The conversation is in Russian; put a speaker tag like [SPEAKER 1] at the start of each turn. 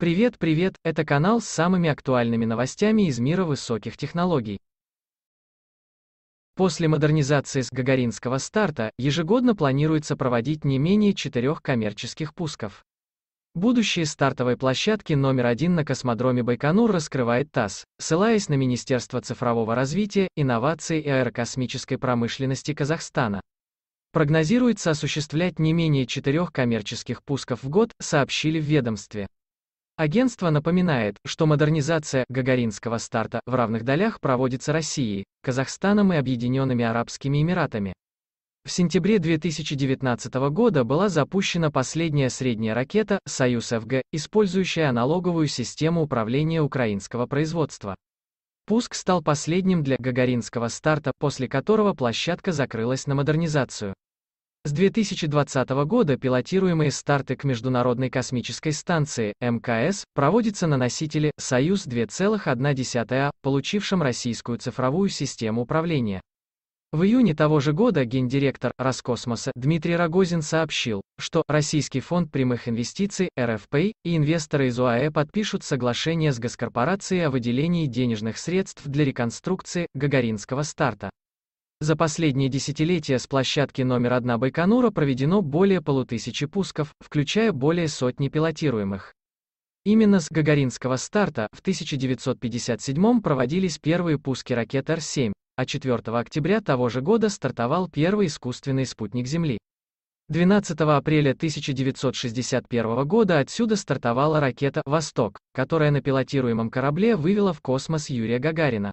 [SPEAKER 1] Привет, привет, это канал с самыми актуальными новостями из мира высоких технологий. После модернизации с Гагаринского старта ежегодно планируется проводить не менее четырех коммерческих пусков. Будущее стартовой площадки номер один на космодроме Байконур раскрывает ТАСС, ссылаясь на Министерство цифрового развития, инноваций и аэрокосмической промышленности Казахстана. Прогнозируется осуществлять не менее четырех коммерческих пусков в год, сообщили в ведомстве. Агентство напоминает, что модернизация гагаринского старта в равных долях проводится Россией, Казахстаном и Объединенными Арабскими Эмиратами. В сентябре 2019 года была запущена последняя средняя ракета «Союз-ФГ», использующая аналоговую систему управления украинского производства. Пуск стал последним для гагаринского старта, после которого площадка закрылась на модернизацию. С 2020 года пилотируемые старты к Международной космической станции МКС проводятся на носителе «Союз-2,1А», получившем российскую цифровую систему управления. В июне того же года гендиректор Роскосмоса Дмитрий Рогозин сообщил, что Российский фонд прямых инвестиций РФП и инвесторы из УАЭ подпишут соглашение с госкорпорацией о выделении денежных средств для реконструкции Гагаринского старта. За последние десятилетия с площадки номер 1 Байконура проведено более полутысячи пусков, включая более сотни пилотируемых. Именно с гагаринского старта в 1957 проводились первые пуски ракет Р-7, а 4 октября того же года стартовал первый искусственный спутник Земли. 12 апреля 1961 года отсюда стартовала ракета «Восток», которая на пилотируемом корабле вывела в космос Юрия Гагарина.